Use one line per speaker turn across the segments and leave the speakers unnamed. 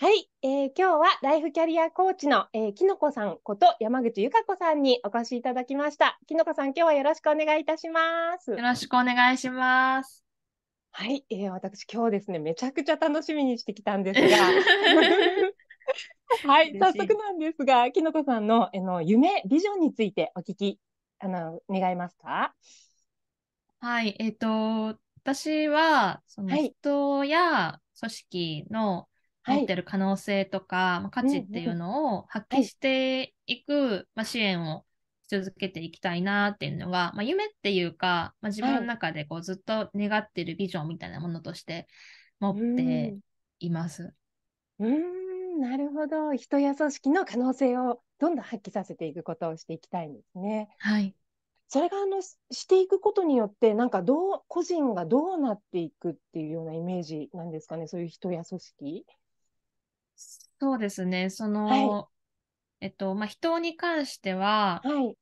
はい、えー、今日はライフキャリアコーチの、えー、きのこさんこと山口由香子さんにお越しいただきました。きのこさん、今日はよろしくお願いいたします。よろしくお願いします。はい、えー、私今日ですね、めちゃくちゃ楽しみにしてきたんですが。はい、早速なんですが、きのこさんの、えの、夢、ビジョンについてお聞き、あの、願いますか。はい、えっ、ー、と、私は、その人
や組織の、はい持ってる可能性とか、ま価値っていうのを発揮していく、ま支援を続けていきたいなっていうのが、まあ、夢っていうか、まあ、自分の中でこうずっと願ってるビジョンみたいなものとして
持っています。うん、うんなるほど人や組織の可能性をどんどん発揮させていくことをしていきたいんですね。はい、それがあのしていくことによってなんかどう個人がどうなっていくっていうようなイメージなんですかねそういう人や組織。
そうですね。その、はい、えっと、まあ、人に関しては、はい、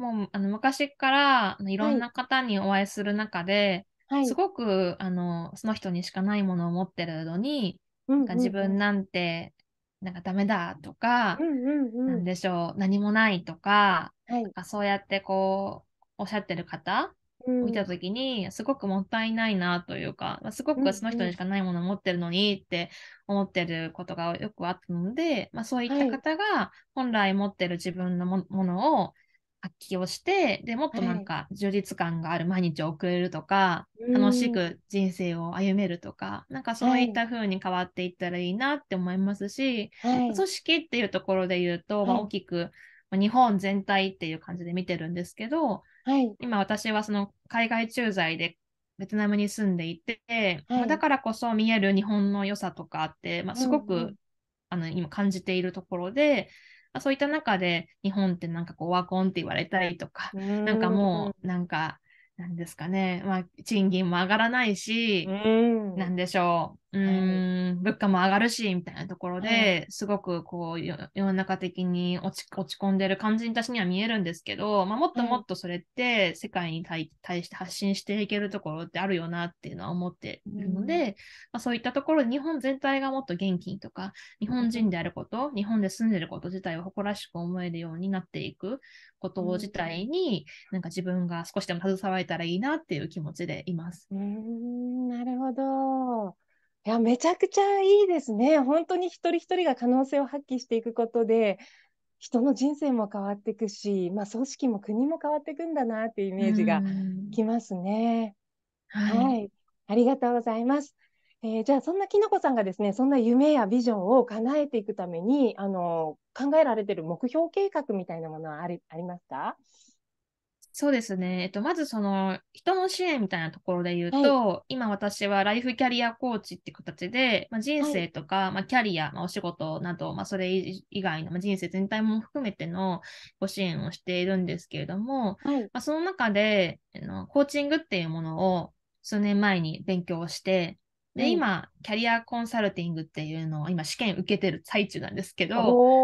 もうあの昔からいろんな方にお会いする中で、はい、すごくあのその人にしかないものを持ってるのに、うんうんうん、なんか自分なんてなんかダメだとか、うんうんうん、なんでしょう何もないとかはい、かそうやってこうおっしゃってる方見た時に、すごくもったいないなというか、すごくその人にしかないものを持ってるのにって思ってることがよくあったので、まあ、そういった方が本来持ってる自分のものを発揮をして、でもっとなんか充実感がある毎日を送れるとか、楽しく人生を歩めるとか、なんかそういった風に変わっていったらいいなって思いますし、組織っていうところで言うと、ま大きく、日本全体っていう感じで見てるんですけど、はい、今私はその海外駐在でベトナムに住んでいて、はい、だからこそ見える日本の良さとかって、まあ、すごく、うんあの今感じているところで、まあ、そういった中で日本ってなんかこうワコンって言われたりとか、うん、なんかもうなんかなんですかね、まあ、賃金も上がらないし、うん、なんでしょううん、物価も上がるし、みたいなところで、すごくこう、世の中的に落ち落ち込んでる感じに私には見えるんですけど、まあ、もっともっとそれって世界に対対して発信していけるところってあるよなっていうのは思っているので、まあ、そういったところ、日本全体がもっと元気とか、日本人であること、日本で住んでること自体を誇らしく思えるようになっていくこと自体に、なんか自分が少しでも携われたらいいなっていう気持ちでいます。
うん、なるほど。いや、めちゃくちゃいいですね。本当に一人一人が可能性を発揮していくことで、人の人生も変わっていくし、まあ、組織も国も変わっていくんだなっていうイメージがきますね。はい、はい、ありがとうございます。えー、じゃあそんなきのこさんがですね、そんな夢やビジョンを叶えていくために、あの考えられている目標計画みたいなものはありありますか？そうです
ね。えっと、まずその人の支援みたいなところで言うと、はい今私はライフキャリアコーチって形で、まあ、人生とか、まあ、キャリア、まあ、お仕事など、まあ、それ以外の、まあ、人生全体も含めてのご支援をしているんですけれども、はいまあ、その中であのコーチングっていうものを数年前に勉強して、で、今、キャリアコンサルティングっていうのを今試験受けてる最中なんですけど、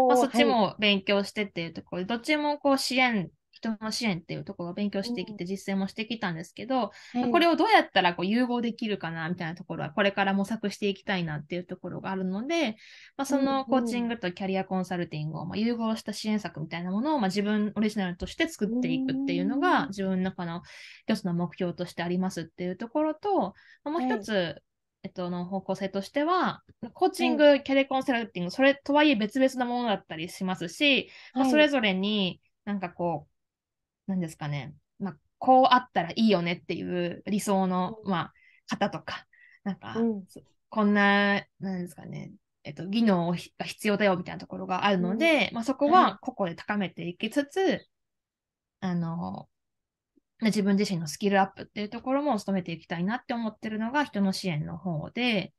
まあ、そっちも勉強してっていうところで、どっちもこう支援人の支援っていうところを勉強してきて、実践もしてきたんですけど、うん、これをどうやったらこう融合できるかなみたいなところは、これから模索していきたいなっていうところがあるので、まあ、そのコーチングとキャリアコンサルティングをま融合した支援策みたいなものをま自分オリジナルとして作っていくっていうのが、自分の中の一つの目標としてありますっていうところと、まもう一つ、えっと、の方向性としては、コーチング、キャリアコンサルティング、それとはいえ別々なものだったりしますし、はい、まあ、それぞれになんかこう、何ですかね、まあ、こうあったらいいよねっていう理想の、まあ、方とか、なんか、うん、こんな、なんですかね、えっと、技能が必要だよみたいなところがあるので、うん、まあ、そこは個々で高めていきつつ、うん、あの、自分自身のスキルアップっていうところも努めていきたいなって思ってるのが人の支援の方で、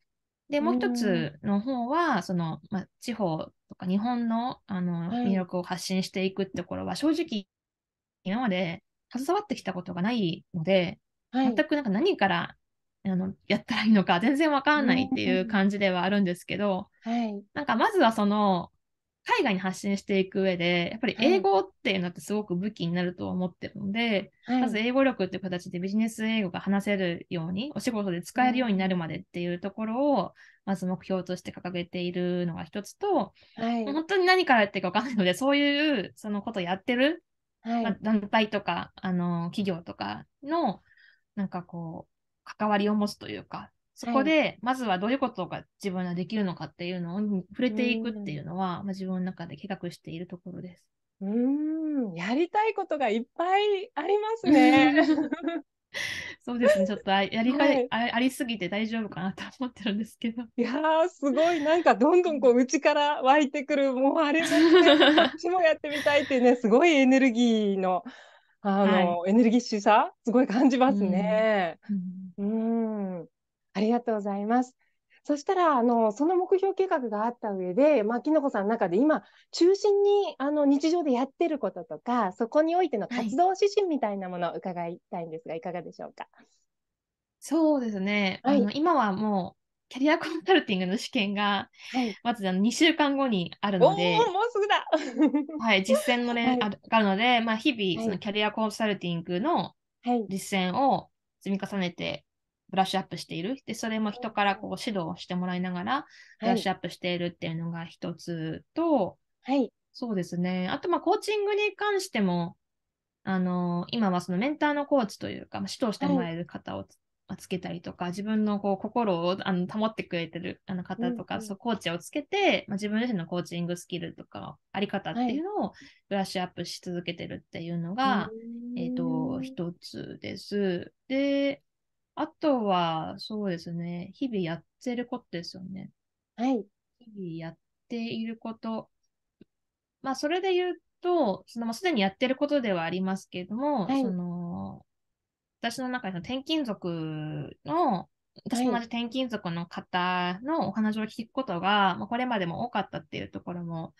で、もう一つの方は、その、まあ、地方とか日本のあの魅力を発信していくってところは、正直今まで携わってきたことがないので、はい、全くなんか何からあのやったらいいのか全然わからないっていう感じではあるんですけど、はい、なんかまずはその海外に発信していく上でやっぱり英語っていうのってすごく武器になると思ってるので、はい、まず英語力っていう形でビジネス英語が話せるようにお仕事で使えるようになるまでっていうところをまず目標として掲げているのが一つと、はい、本当に何からやっていか分かんないのでそういうそのことやってるはい、団体とか、あの企業とかの、なんかこう、関わりを持つというか、そこで、まずはどういうことが自分ができるのかっていうのを触れていくっていうのは、まあ、自分の中で計画しているところです。
うん、やりたいことがいっぱいあります
ね。そうですね、ちょっとあやりがい、はい、ありすぎて大丈夫かなと思っ
てるんですけど。いやー、すごい、なんかどんどんこう内から湧いてくる、もうあれなんね、私もやってみたいっていうね、すごいエネルギーの、あの、はい、エネルギッシュさ、すごい感じますね。うん、うんありがとうございます。そしたら、あの、その目標計画があった上で、まあ、きのこさんの中で今、中心に、あの、日常でやってることとか、そこにおいての活動指針みたいなものを伺いたいんですが、はい、いかがでしょうか。
そうですね。はい、あの、今はもう、キャリアコンサルティングの試験が、まずあの2週間後にあるので、はい、
もうすぐだ はい、実践のね、ね、は
い、あるので、まあ、日々、そのキャリアコンサルティングの実践を積み重ねてブラッシュアップしている。で、それも人からこう指導してもらいながら、ブラッシュアップしているっていうのが一つと、はい。そうですね。あと、まあ、コーチングに関しても、あのー、今はそのメンターのコーチというか、ま指導してもらえる方をつはい、つけたりとか、自分のこう心をあの保ってくれてるあの方とか、うんうん、そうコーチをつけて、まあ、自分自身のコーチングスキルとか、あり方っていうのをブラッシュアップし続けてるっていうのが、はい、えっ、ー、と、一つです。で、あとは、そうですね。日々やってることですよね。はい。日々やっていること。まあ、それで言うと、そのもうすでにやってることではありますけれども、はい、その、私の中での転勤族の、私同じ転勤族の方のお話を聞くことが、まあ、これまでも多かったっていうところも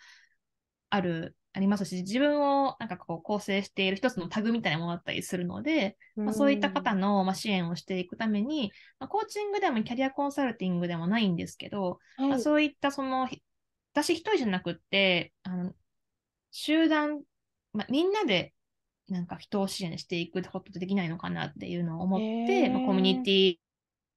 あるありますし自分をなんかこう構成している一つのタグみたいなものだったりするので、うん、まあ、そういった方の、まあ、支援をしていくために、まあ、コーチングでもキャリアコンサルティングでもないんですけど、はい、まあ、そういったその私一人じゃなくってあの集団、まあ、みんなでなんか人を支援していくことってできないのかなっていうのを思って、まあ、コミュニテ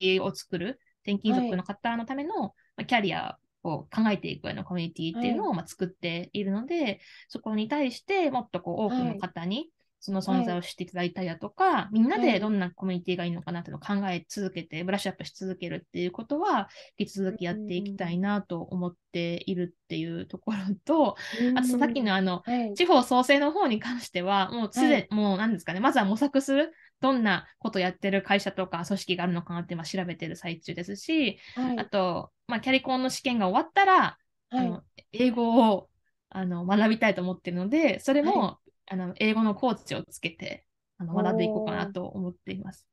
ィを作る転勤族の方のための、はい、まあ、キャリアこう考えていくようなコミュニティっていうのをま作っているので、はい、そこに対してもっとこう多くの方にその存在を知っていただいたりだとか、はい、みんなでどんなコミュニティがいいのかなっていうのを考え続けて、ブラッシュアップし続けるっていうことは、引き続きやっていきたいなと思っているっていうところと、あとさっきのあの、はい、地方創生の方に関しては、もうすで、はい、もうなんですかね、まずは模索する。どんなことやってる会社とか組織があるのかなって今調べてる最中ですし、はい、あと、まあ、キャリコンの試験が終わったら、はい、あの英語をあの学びたいと思ってるのでそれも、はい、あの英語のコーチをつけてあの学んでいこうかな
と思っています。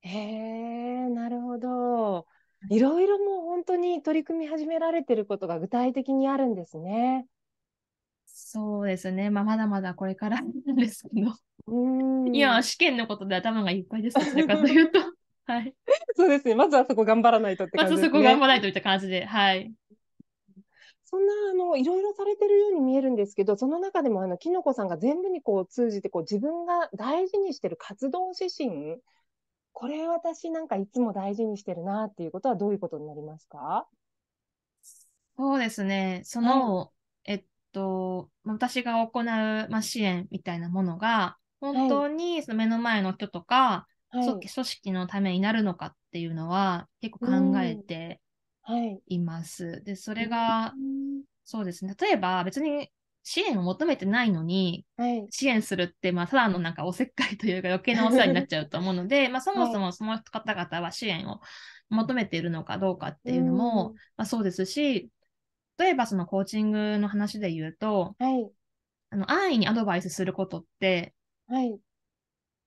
へえなるほど。いろいろもう本当に取り組み始められてることが具体的にあるんですね。そうですね、まあ、まだまだこれからなんですけど。いや、
試験のことで頭がいっぱいです。どちらかというと。はい。そうですね。まずはそこ頑張らないとって感じですね。まずそこ頑張らないといった感じで。はい。
そんなあのいろいろされてるように見えるんですけど、その中でもあのきのこさんが全部にこう通じてこう自分が大事にしてる活動指針、これ私なんかいつも大事にしてるなっていうことはどういうことになりますか？そうですね。その、はい、えっ
と私が行うまあ支援みたいなものが、本当にその目の前の人とか、はい、組織のためになるのかっていうのは結構考えています。はい、でそれが、そうですね例えば別に支援を求めてないのに、支援するって、まあ、ただのなんかおせっかいというか余計なお世話になっちゃうと思うので まあ、そもそもその方々は支援を求めているのかどうかっていうのも、まあ、そうですし例えばそのコーチングの話で言うと、はい、あの安易にアドバイスすることってはい。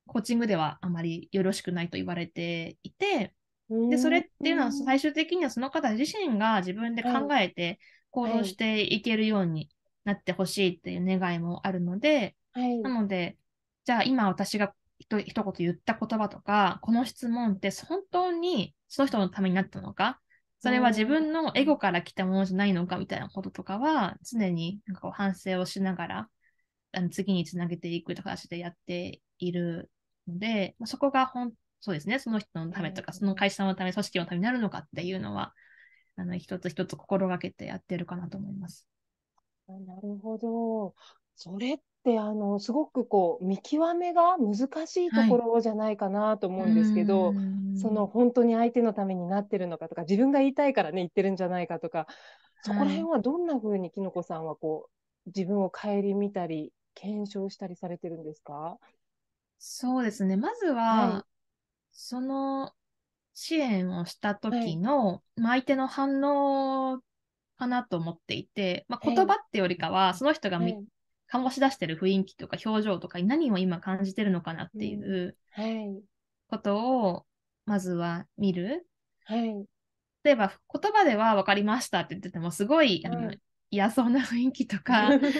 コーチングではあまりよろしくないと言われていて、でそれっていうのは最終的にはその方自身が自分で考えて行動していけるようになってほしいっていう願いもあるので、はい、なのでじゃあ今私がひと一言言った言葉とかこの質問って本当にその人のためになったのかそれは自分のエゴから来たものじゃないのかみたいなこととかは常になんか反省をしながらあの次につなげていくという形でやっているので、まあ、そこが本そうですね、その人のためとか、その会社のため、組織のためになるのかっていうのは、あの一つ一つ心がけてやってるかなと思います。
なるほど。それってあのすごくこう見極めが難しいところじゃないかなと思うんですけど、はい、その本当に相手のためになってるのかとか自分が言いたいからね言ってるんじゃないかとかそこら辺はどんなふうにきのこさんはこう自分を顧みたり検証したりされてるんですかそうですね。
まずは、はい、その支援をした時の、はい、相手の反応かなと思っていて、まあ、言葉ってよりかは、その人が、醸し出してる雰囲気とか表情とかに何を今感じてるのかなっていうことをまずは見る。はい、例えば言葉では分かりましたって言っててもすごい、はい、あの嫌そうな雰囲気とか なんか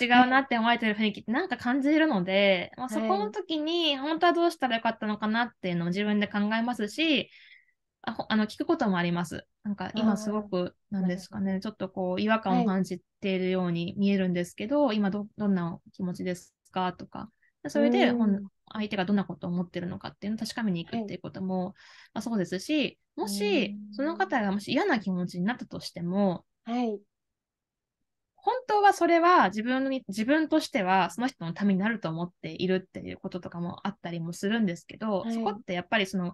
違うなって思われてる雰囲気ってなんか感じるので、まあ、そこの時に本当はどうしたらよかったのかなっていうのを自分で考えますしああの聞くこともあります。なんか今すごくなんですかねちょっとこう違和感を感じているように見えるんですけど、はい、今どんな気持ちですかとかそれで本、相手がどんなことを思ってるのかっていうのを確かめに行くっていうことも、はい、まあ、そうですしもしその方がもし嫌な気持ちになったとしても、はい、本当はそれは自分に、自分としてはその人のためになると思っているっていうこととかもあったりもするんですけど、はい、そこってやっぱりその、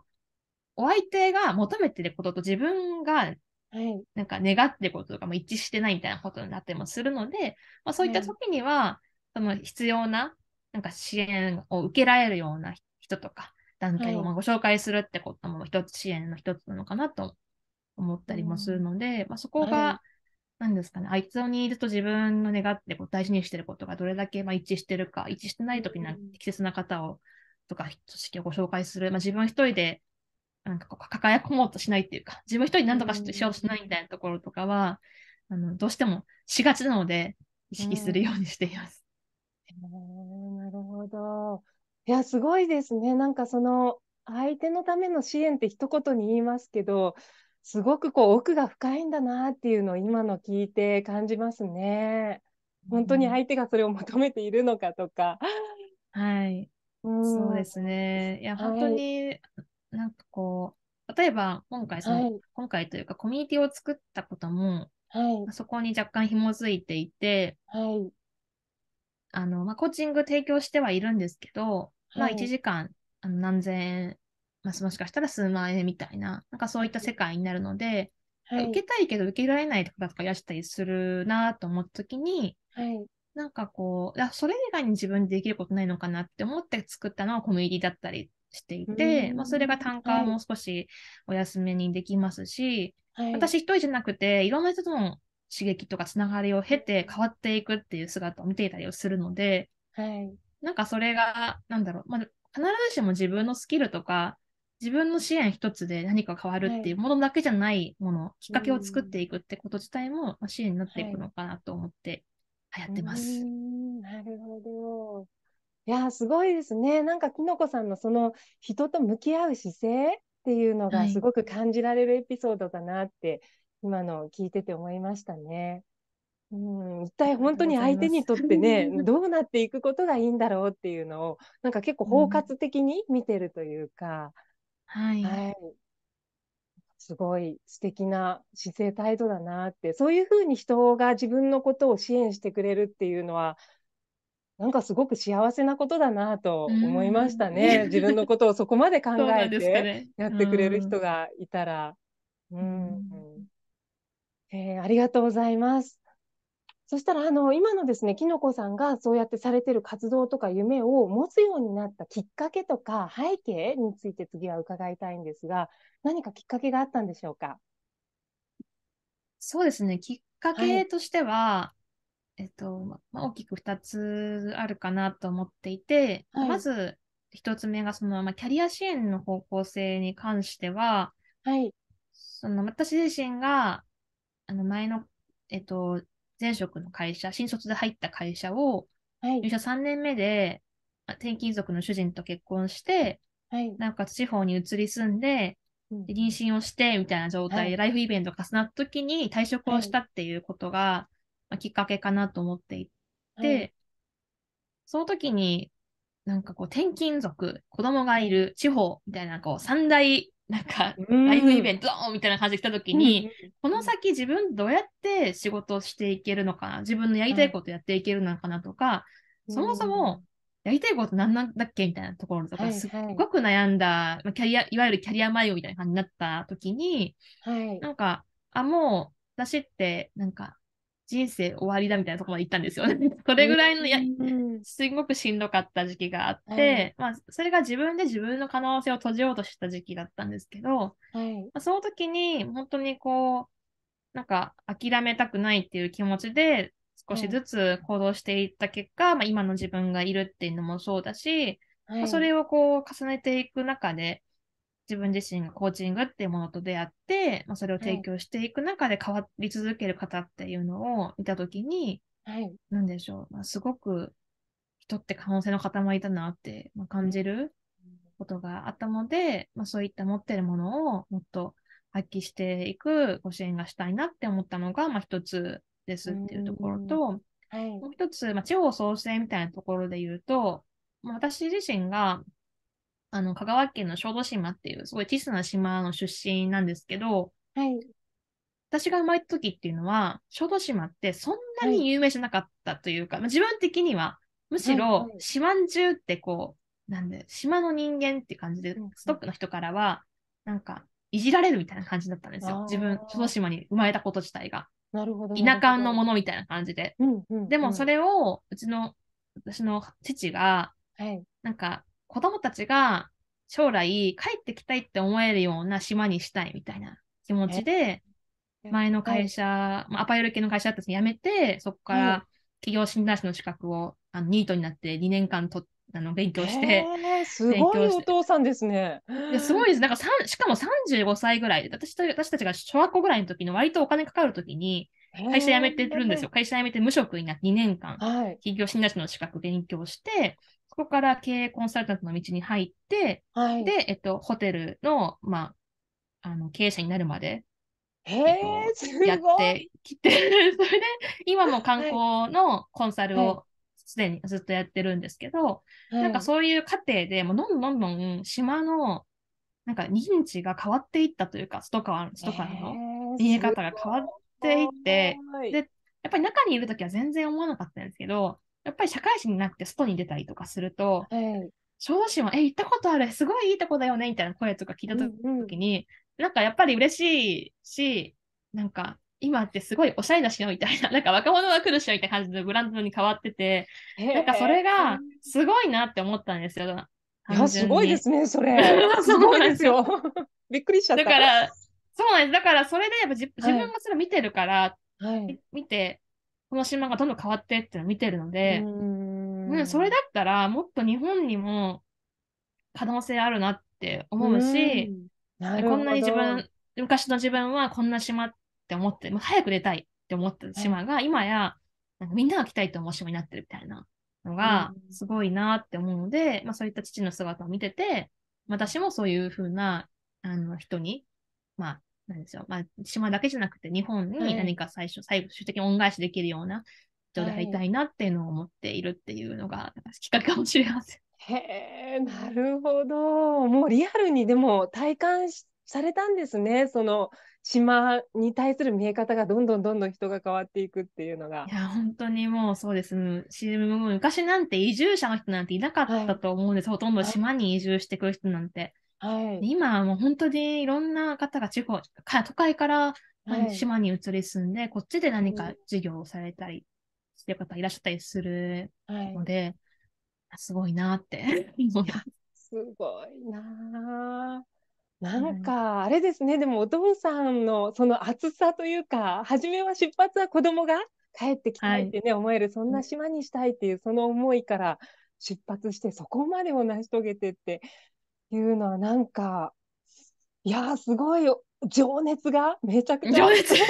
お相手が求めてることと自分がはい、なんか願ってることとかも一致してないみたいなことになってもするので、まあ、そういった時には、その必要ななんか支援を受けられるような人とか団体をまご紹介するってことも一つ支援の一つなのかなと思ったりもするので、まあ、そこがなんですかね、あいつにいると自分の願ってこう大事にしてることがどれだけまあ一致してるか、一致してないときに適切な方を、とか組織をご紹介する、まあ、自分一人でなんかこう抱え込もうとしないっていうか、自分一人で何とかしようとしないみたいなところとかは、あのどうしてもしがちなので、
意識するようにしています。うんなるほど。いや、すごいですね。なんかその、相手のための支援って一言に言いますけど、すごくこう奥が深いんだなっていうのを今の聞いて感じますね。本当に相手がそれを求めているのかとか。はい、うん、そうです
ね。いや、本当に、なんかこう、例えば今回その、はい、今回というかコミュニティを作ったことも、はい、そこに若干紐づいていて、はいあのまあ、コーチング提供してはいるんですけど、まあ、1時間あの何千円まあ、もしかしたら数万円みたいな、なんかそういった世界になるので、はい、受けたいけど受けられないかとかいしたりするなと思った時に、はい、なんかこう、それ以外に自分でできることないのかなって思って作ったのはコミュニティだったりしていて、まあ、それが単価も少しお休みにできますし、はい、私一人じゃなくて、いろんな人との刺激とかつながりを経て変わっていくっていう姿を見ていたりをするので、はい、なんかそれが、なんだろう、まあ、必ずしも自分のスキルとか自分の支援一つで何か変わるっていうものだけじゃないもの、はい、きっかけを作っていくってこと自体も、支援になっていくのかなと思って
流行ってます。はい、なるほど。いやすごいですね。なんかきのこさんのその人と向き合う姿勢っていうのがすごく感じられるエピソードだなって、今の聞いてて思いましたね。うん、一体本当に相手にとってねどうなっていくことがいいんだろうっていうのをなんか結構包括的に見てるというか、はい。はい。すごい素敵な姿勢態度だなって、そういうふうに人が自分のことを支援してくれるっていうのは、なんかすごく幸せなことだなと思いましたね。自分のことをそこまで考えてやってくれる人がいたら。うん。えありがとうございます。そしたら、あの、今のですね、きのこさんがそうやってされてる活動とか夢を持つようになったきっかけとか背景について次は伺いたいんですが、何かきっかけがあったんでしょうかそうですね、きっかけとしては、はい、えっ
と、まあ、大きく2つあるかなと思っていて、はい、まず1つ目が、その、まあ、キャリア支援の方向性に関しては、はい。その、私自身が、あの、前の、えっと、前職の会社、新卒で入った会社を、入社3年目で、はい、転勤族の主人と結婚して、はい、なんか地方に移り住んで、で妊娠をしてみたいな状態で、ライフイベントが重なった時に退職をしたっていうことが、まあ、きっかけかなと思っていて、その時になんかこう転勤族、子供がいる、地方みたいなこう三大なんか、ライブイベントみたいな感じで来た時に、この先自分どうやって仕事をしていけるのかな、自分のやりたいことやっていけるのかなとか、
そもそも
やりたいこと何なんだっけみたいなところとか、すごく悩んだ、キャリア、いわゆるキャリア迷いみたいな感じになった時に、はい、なんか、あ、もう私ってなんか人生終わりだみたいなとこまで行ったんですよね。それぐらいのや、すごくしんどかった時期があって、はい、まあ、それが自分で自分の可能性を閉じようとした時期だったんですけど、はい、まあ、その時に本当にこう、なんか諦めたくないっていう気持ちで少しずつ行動していった結果、まあ、今の自分がいるっていうのもそうだし、まあ、それをこう重ねていく中で、自分自身がコーチングっていうものと出会って、まあ、それを提供していく中で変わり続ける方っていうのを見た時に、はい、何でしょう、まあ、すごく人って可能性の塊だなって、まあ、感じることがあったので、まあ、そういった持ってるものをもっと発揮していくご支援がしたいなって思ったのが、まあ、一つですっていうところと、はい、もう一つ、まあ、地方創生みたいなところで言うと、まあ、私自身があの、香川県の小豆島っていう、すごい小さな島の出身なんですけど、はい。私が生まれた時っていうのは、小豆島ってそんなに有名じゃなかったというか、はい、まあ、自分的には、むしろ島中ってこう、なんで、島の人間って感じで、ストックの人からは、なんか、いじられるみたいな感じだったんですよ。自分、小豆島に生まれたこと自体が。
なるほど。田舎のも
のみたいな感じで。う
んうんうん、でも、そ
れを、うちの、私の父が、はい、なんか、子供たちが将来帰ってきたいって思えるような島にしたいみたいな気持ちで、前の会社、まあ、アパレル系の会社だったんですけど、辞めて、そこから企業診断士の資格をあのニートになって2年間とあの勉強して、
すごいお
父さんですね。いやすごいです。なんかしかも35歳ぐらいで、私と私たちが小学校ぐらいの時の割とお金かかる時に、会社辞めてるんですよ。会社辞めて無職になって2年間、はい、企業診断士の資格勉強して、こから経営コンサルタントの道に入って、はい、で、えっと、ホテルの、まあ、あの経営者になるまで、
えっと、やってきて、
それで、今も観光のコンサルをすでにずっとやってるんですけど、はい、なんかそういう過程でもうどんどんどん島のなんか認知が変わっていったというか、ストカワストカの見え方が変わっていって、で、やっぱり中にいるときは全然思わなかったんですけど、やっぱり社会人になって外に出たりとかすると、小豆島、え、行ったことある、すごいいいとこだよね、みたいな声とか聞いた時に、うんうん、なんかやっぱり嬉しいし、なんか今ってすごいおしゃれだしよみたいな、なんか若者が来るしよみたいな感じのブランドに変わってて、なんかそれがすごいなって思ったんですよ。いや、すごいで
すね、それ。すごいですよ。
びっくりしちゃった。だから、そうなんです。だからそれでやっぱ自分がそれ見てるから、はい、見て、この島がどんどん変わってってのを見てるので、うんそれだったらもっと日本にも可能性あるなって思うし、うん、こんなに自分昔の自分はこんな島って思ってもう早く出たいって思った島が、今やなんかみんなが来たいと思う島になってるみたいなのがすごいなって思うので、うん、まあ、そういった父の姿を見てて私もそういうふうなあの人に、まあ、なんですよ。まあ、島だけじゃなくて、日本に何か最初、最後、終的に恩返しできるような人でありたいなっていうのを思っているっていうのが、きっかけかもしれ
ません。へえ、なるほど。もうリアルにでも体感されたんですね。その島に対する見え方がどんどんどんどん人が変わっていくっていうのが。いや、本当にもうそ
うです。昔なんて移住者の人なんていなかったと思うんです。はい、ほとんど島に移住してくる人なんて。はい、今もう本当にいろんな方が地方か都会から島に移り住んで、はい、こっちで何か事業をされたりしてる方いらっしゃったりするので、はい、すごいなって。
すごいななんか、あれですね、でもお父さんのその熱さというか、初めは出発は子供が帰ってきたいってね、思える、そんな島にしたいっていう、その思いから出発して、そこまでを成し遂げてって、いうのはなんか、いやすごいよ情熱がめちゃくちゃ情熱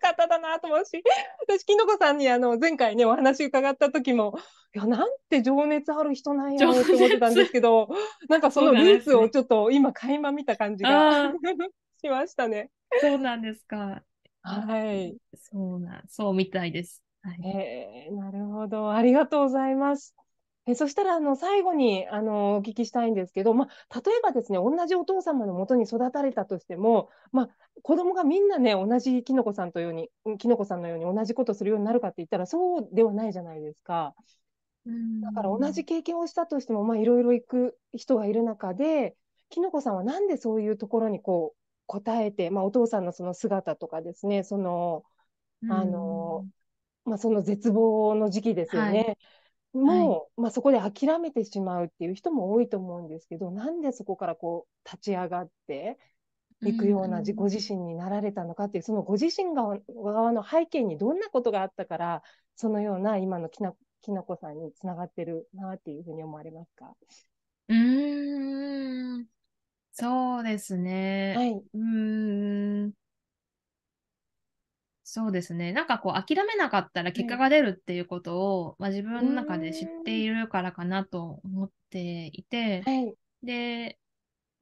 方だなと思うし私きのこさんにあの前回ねお話伺った時もいやなんて情熱ある人なんやろって思ってたんですけど なんかそのルーツをちょっと今垣間見た感じが、しましたね。そうなんですか。はい。そうなそうみたいです。はい、えー、なるほどありがとうございます。えそしたら、あの、最後に、あの、お聞きしたいんですけど、ま例えばですね、同じお父様のもとに育たれたとしても、ま子供がみんなね、同じきのこさんとように、きのこさんのように同じことするようになるかって言ったら、そうではないじゃないですか。だから同じ経験をしたとしても、まあ、いろいろ行く人がいる中で、きのこさんは何でそういうところにこう、答えて、まあ、お父さんのその姿とかですね、その、あの、まあ、その絶望の時期ですよね。はいもう、まあ、そこで諦めてしまうっていう人も多いと思うんですけど、なんでそこからこう立ち上がっていくようなご自身になられたのかっていう、そのご自身側の背景にどんなことがあったから、そのような今のきなきなこさんにつながってるなっていうふうに思われますか
うーん、そうですね。はい。うん。そうですね。なんかこう、諦めなかったら結果が出るっていうことを、まあ、自分の中で知っているからかなと思っていて、はい、で、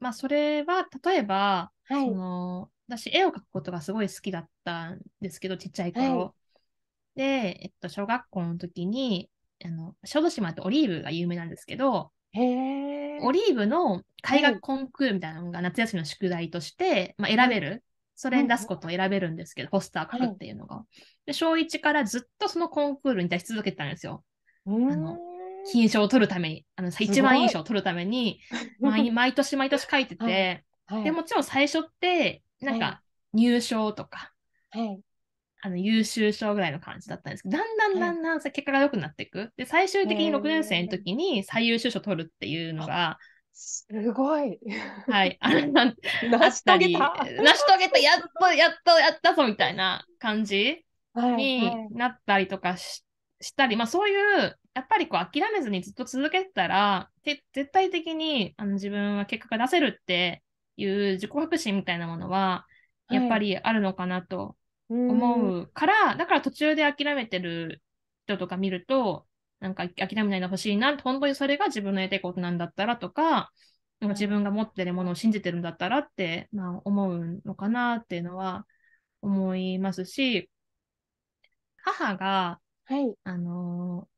まあ、それは、例えば、はい、その私、絵を描くことがすごい好きだったんですけど、ちっちゃい頃。はい、で、えっと、小学校の時に、あの小豆島ってオリーブが有名なんですけど、オリーブの絵画コンクールみたいなのが夏休みの宿題として、まあ、選べるそれに出すことを選べるんですけど、ポスター書くっていうのが。で、小1からずっとそのコンクールに出し続けてたんですよ。あの金賞を取るために、あの一番いい賞を取るために 毎、年毎年書いてて、でもちろん最初って、なんか入賞とか、はい、あの優秀賞ぐらいの感じだったんですけど、だんだんだんだん結果が良くなっていく。で、最終的に6年生の時に最優秀賞取るっていうのが、
すごい。
はい。あ成し遂げた。成し遂げた、やっと、やっと、やったぞみたいな感じになったりとかしはいはい、したり、まあそういう、やっぱりこう諦めずにずっと続けてたら、て絶対的にあの自分は結果が出せるっていう自己革新みたいなものは、やっぱりあるのかなと
思
うから、はい、だから途中で諦めてる人とか見ると、なんか諦めないでほしいな、本当にそれが自分のやりたいことなんだったらとか、なんか自分が持ってるものを信じてるんだったらって、まあ、思うのかなっていうのは思いますし、母が、はい、あの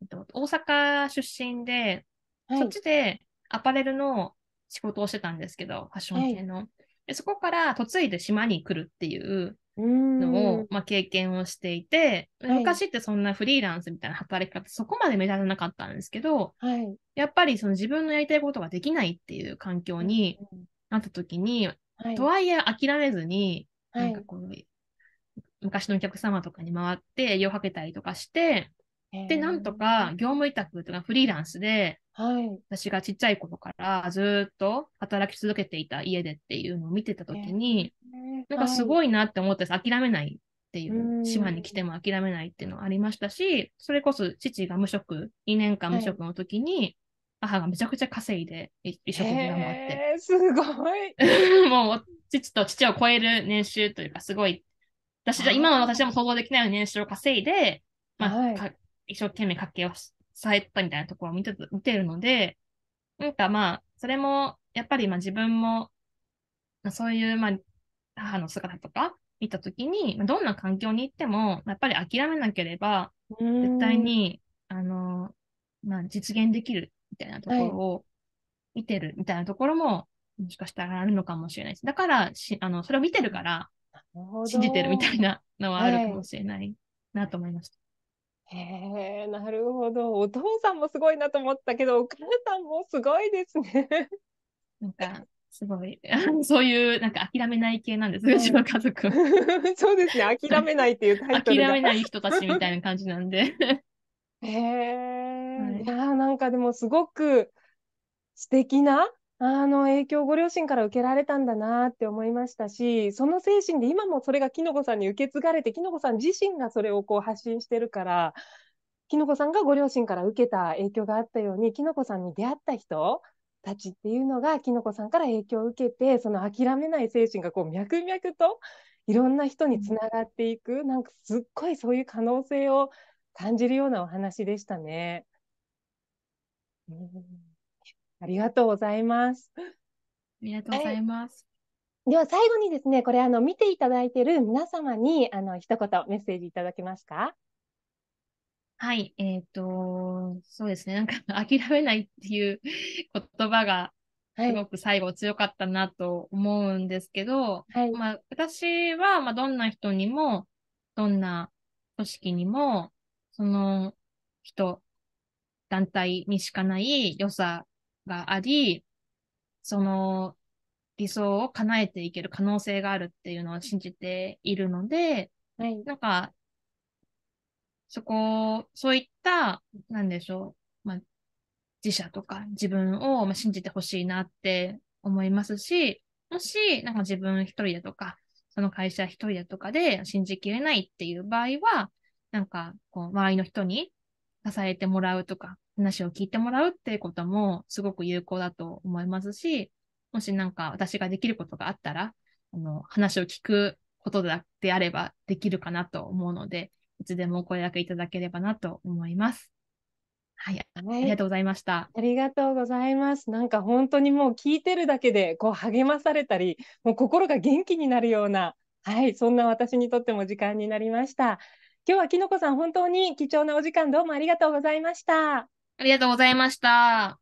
えっと、大阪出身で、はい、そっちでアパレルの仕事をしてたんですけど、ファッション系の。はい、でそこから嫁いで島に来るっていう
のを、
まあ、経験をしていて、昔ってそんなフリーランスみたいな働き方、はい、そこまで目立たなかったんですけど、はい、やっぱりその自分のやりたいことができないっていう環境になった時に、はい、とはいえ諦めずに、なんかこう、昔のお客様とかに回って営業をかけたりとかして、で、なんとか業務委託とかフリーランスで、はい、私がちっちゃい頃からずっと働き続けていた家でっていうのを見てた時に、なんかすごいなって思ったです。諦めないっていう、島に来ても諦めないっていうのはありましたし、それこそ父が無職、2年間無職の時に、母がめちゃくちゃ稼いで、一生懸命頑張って。すごい。もう、父と父を超える年収というか、すごい、私じゃ、今の私でも想像できないような年収を稼いで、まあ、はい、一生懸命家計を支えたみたいなところを見て見てるので、なんかまあ、それも、やっぱりまあ自分も、そういう、まあ、母の姿とか見た時にどんな環境に行ってもやっぱり諦めなければ絶対にあの、まあ、実現できるみたいなところを見てるみたいなところも、もしかしたらあるのかもしれないです。だからしあのそれを見てるから
信じてるみたいな
のはあるかもしれないなと思いました。
へえ、なるほど。お父さんもすごいなと思ったけど、お母さんもすごいですね。なんか、すごい。
そういう、なんか諦めない系なんです、うちの
家族。そうですね、諦めないっていうタイトル諦めない人たちみたいな感じなんで。へえ、はい、いやなんかでもすごく素敵なあの影響ご両親から受けられたんだなって思いましたし、その精神で今もそれがきのこさんに受け継がれて、きのこさん自身がそれをこう発信してるから、きのこさんがご両親から受けた影響があったように、きのこさんに出会った人、たちっていうのがきのこさんから影響を受けてその諦めない精神がこう脈々といろんな人につながっていくなんかすっごいそういう可能性を感じるようなお話でしたね。うん、ありがとうございます。ありがとうございます。では最後にですね、これあの見ていただいている皆様にあの一言メッセージいただけますか。はい、えっ、ー、と、そうですね、なんか 諦めないっていう 言葉が
すごく最後強かったなと思うんですけど、はい、まあ、私は、まあ、どんな人にも、どんな組織にも、その人、団体にしかない良さがあり、その理想を叶えていける可能性があるっていうのを信じているので、はい、なんかそこ、そういった、なんでしょう、まあ、自社とか自分を、まあ、信じてほしいなって思いますし、もし、なんか自分一人だとか、その会社一人だとかで信じきれないっていう場合は、なんか、こう、周りの人に支えてもらうとか、話を聞いてもらうっていうこともすごく有効だと思いますし、もしなんか私ができることがあったら、あの、話を聞くことであればできるかなと思うので、いつでもお声掛けいただければなと思
います。はい、ありがとうございました、はい。ありがとうございます。なんか本当にもう聞いてるだけでこう励まされたり、もう心が元気になるような、はい、そんな私にとっても時間になりました。今日はきのこさん本当に貴重なお時間どうもありがとうございました。ありがとうございました。